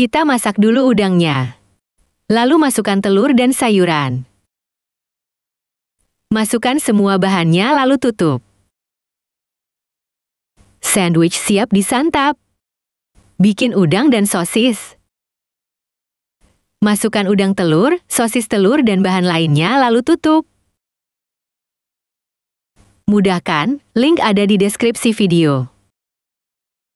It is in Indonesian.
Kita masak dulu udangnya. Lalu masukkan telur dan sayuran. Masukkan semua bahannya lalu tutup. Sandwich siap disantap. Bikin udang dan sosis. Masukkan udang telur, sosis telur, dan bahan lainnya lalu tutup. Mudahkan, link ada di deskripsi video.